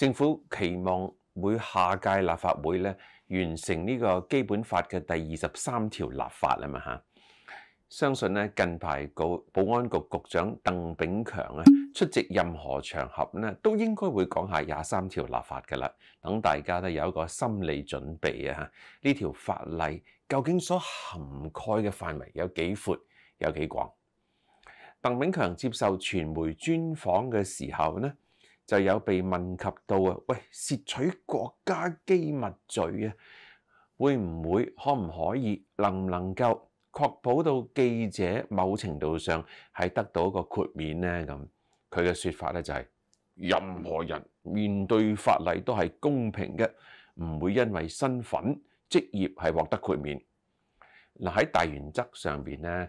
政府期望每下屆立法會咧完成呢個基本法嘅第二十三條立法啊嘛吓，相信咧近排保安局局長鄧炳強啊出席任何場合咧都應該會講下廿三條立法噶啦，等大家都有一個心理準備啊！吓，呢條法例究竟所涵蓋嘅範圍有幾闊，有幾廣？鄧炳強接受傳媒專訪嘅時候咧。就有被問及到啊，喂，竊取國家機密罪啊，會唔會可唔可以能唔能夠確保到記者某程度上係得到一個豁免呢？咁佢嘅説法咧就係任何人面對法例都係公平嘅，唔會因為身份職業係獲得豁免。嗱喺大原則上邊呢。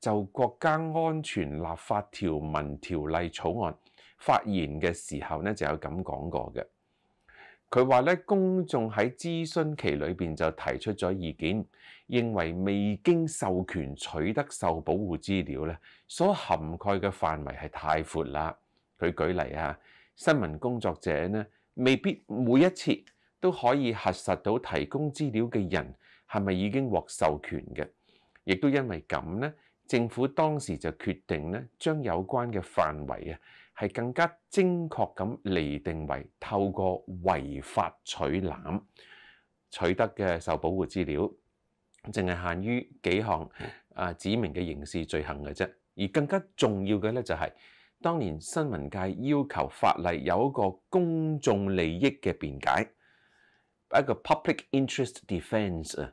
就國家安全立法條文條例草案發言嘅時候咧，就有咁講過嘅。佢話咧，公眾喺諮詢期裏边就提出咗意見，認為未經授權取得受保護資料咧，所涵蓋嘅範圍係太闊啦。佢舉例啊，新聞工作者呢，未必每一次都可以核實到提供資料嘅人係咪已經獲授權嘅，亦都因為咁呢。政府當時就決定咧，將有關嘅範圍啊，係更加精確咁釐定為透過違法取攬取得嘅受保護資料，淨係限於幾項啊指明嘅刑事罪行嘅啫。而更加重要嘅咧，就係當年新聞界要求法例有一個公眾利益嘅辯解，一個 public interest defence 啊。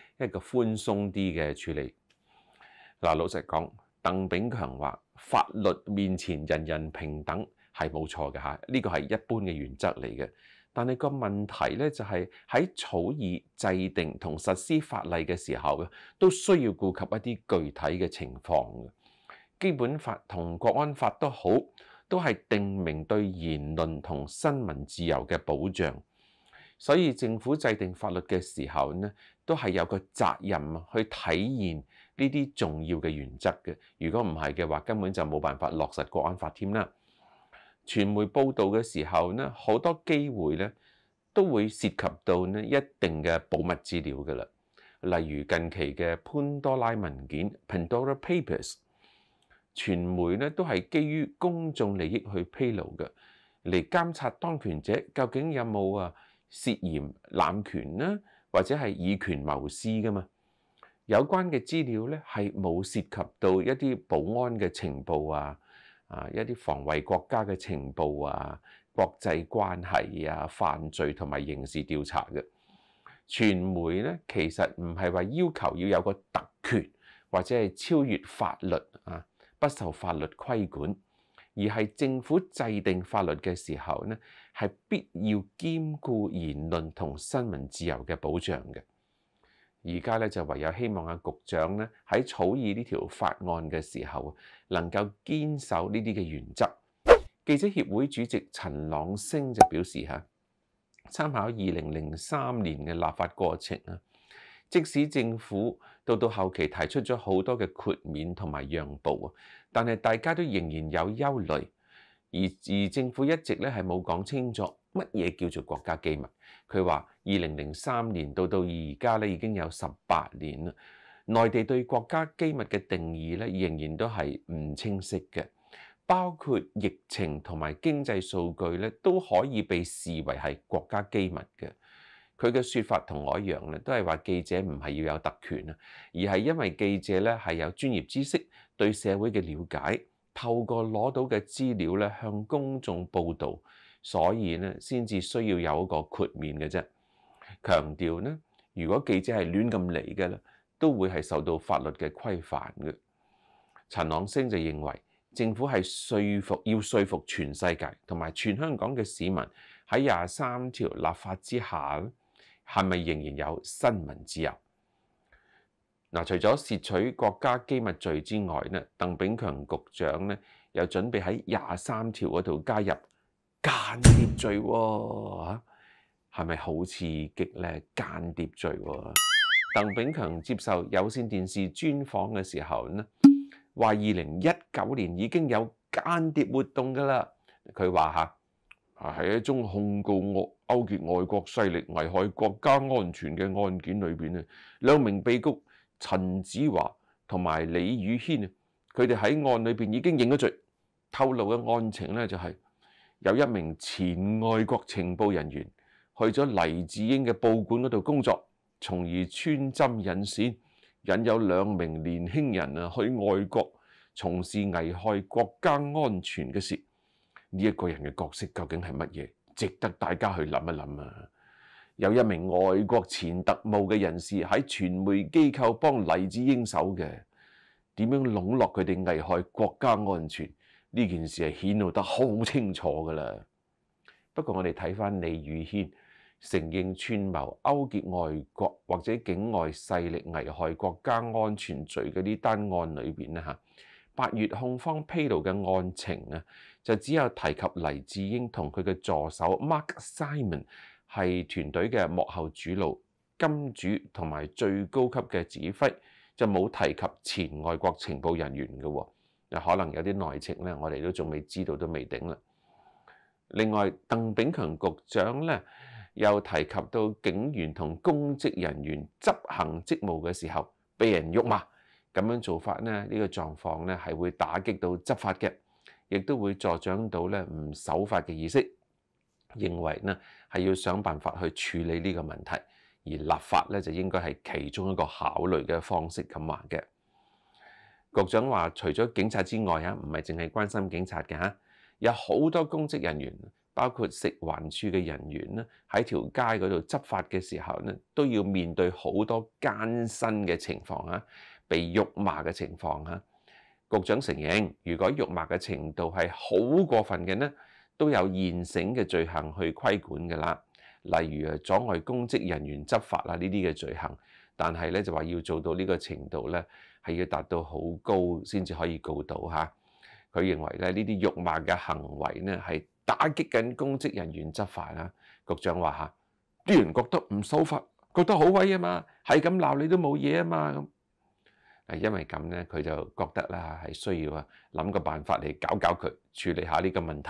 一個寬鬆啲嘅處理。嗱，老實講，鄧炳強話法律面前人人平等係冇錯嘅嚇，呢個係一般嘅原則嚟嘅。但係個問題咧就係喺草擬制定同實施法例嘅時候，都需要顧及一啲具體嘅情況。基本法同國安法都好，都係定明對言論同新聞自由嘅保障。所以政府制定法律嘅時候呢，都係有個責任去體現呢啲重要嘅原則嘅。如果唔係嘅話，根本就冇辦法落實國安法添啦。傳媒報道嘅時候呢，好多機會呢都會涉及到呢一定嘅保密資料噶啦。例如近期嘅潘多拉文件 （Pandora Papers），傳媒呢都係基於公眾利益去披露嘅，嚟監察當權者究竟有冇啊涉嫌濫權呢？或者係以權謀私噶嘛？有關嘅資料咧，係冇涉及到一啲保安嘅情報啊，啊，一啲防衛國家嘅情報啊，國際關係啊，犯罪同埋刑事調查嘅。傳媒咧，其實唔係話要求要有個特權，或者係超越法律啊，不受法律規管，而係政府制定法律嘅時候咧。係必要兼顧言論同新聞自由嘅保障嘅。而家咧就唯有希望阿局長咧喺草擬呢條法案嘅時候，能夠堅守呢啲嘅原則。記者協會主席陳朗星就表示嚇，參考二零零三年嘅立法過程啊，即使政府到到後期提出咗好多嘅豁免同埋讓步啊，但係大家都仍然有憂慮。而而政府一直咧係冇講清楚乜嘢叫做國家機密。佢話二零零三年到到而家咧已經有十八年啦。內地對國家機密嘅定義咧仍然都係唔清晰嘅，包括疫情同埋經濟數據咧都可以被視為係國家機密嘅。佢嘅説法同我一樣咧都係話記者唔係要有特權啊，而係因為記者咧係有專業知識對社會嘅了解。透過攞到嘅資料咧，向公眾報導，所以咧先至需要有一個豁免嘅啫。強調咧，如果記者係亂咁嚟嘅咧，都會係受到法律嘅規範嘅。陳朗星就認為，政府係説服，要說服全世界同埋全香港嘅市民喺廿三條立法之下，係咪仍然有新聞自由？嗱，除咗窃取国家机密罪之外呢，邓炳强局长呢又准备喺廿三条嗰度加入间谍罪吓，系咪好刺激咧？间谍罪，邓炳强接受有线电视专访嘅时候呢，话二零一九年已经有间谍活动噶啦，佢话吓係一宗控告我勾结外国势力危害国家安全嘅案件里边咧，两名被告。陳子華同埋李宇軒啊，佢哋喺案裏边已經認咗罪，透露嘅案情呢，就係有一名前外國情報人員去咗黎智英嘅報館嗰度工作，從而穿針引線，引有兩名年輕人啊去外國從事危害國家安全嘅事。呢一個人嘅角色究竟係乜嘢？值得大家去諗一諗啊！有一名外国前特务嘅人士喺传媒机构帮黎智英手嘅，点样笼络佢哋危害国家安全呢件事系显露得好清楚噶啦。不过我哋睇翻李宇轩承认串谋勾结外国或者境外势力危害国家安全罪嘅呢单案里边咧，吓八月控方披露嘅案情啊，就只有提及黎智英同佢嘅助手 Mark Simon。係團隊嘅幕後主腦、金主同埋最高級嘅指揮，就冇提及前外國情報人員嘅喎，可能有啲內情咧，我哋都仲未知道，都未定啦。另外，鄧炳強局長咧又提及到警員同公職人員執行職務嘅時候被人辱罵，咁樣做法咧呢個狀況咧係會打擊到執法嘅，亦都會助長到咧唔守法嘅意識。認為呢係要想辦法去處理呢個問題，而立法呢就應該係其中一個考慮嘅方式咁話嘅。局長話：除咗警察之外，啊，唔係淨係關心警察嘅嚇，有好多公職人員，包括食環處嘅人員呢，喺條街嗰度執法嘅時候呢，都要面對好多艱辛嘅情況啊，被辱罵嘅情況啊。局長承認，如果辱罵嘅程度係好過分嘅呢？都有現成嘅罪行去規管嘅啦，例如阻礙公職人員執法啊呢啲嘅罪行，但系咧就話要做到呢個程度咧，係要達到好高先至可以告到嚇。佢認為咧呢啲辱罵嘅行為咧係打擊緊公職人員執法啦。局長話嚇，啲人覺得唔收法，覺得好威啊嘛，係咁鬧你都冇嘢啊嘛咁。係因為咁咧，佢就覺得啦係需要啊諗個辦法嚟搞搞佢，處理下呢個問題。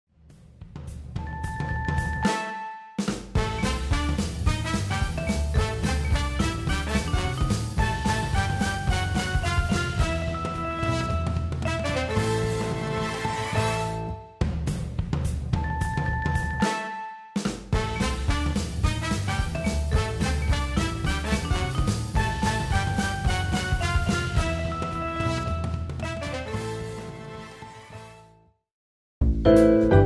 Thank you.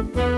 Thank you.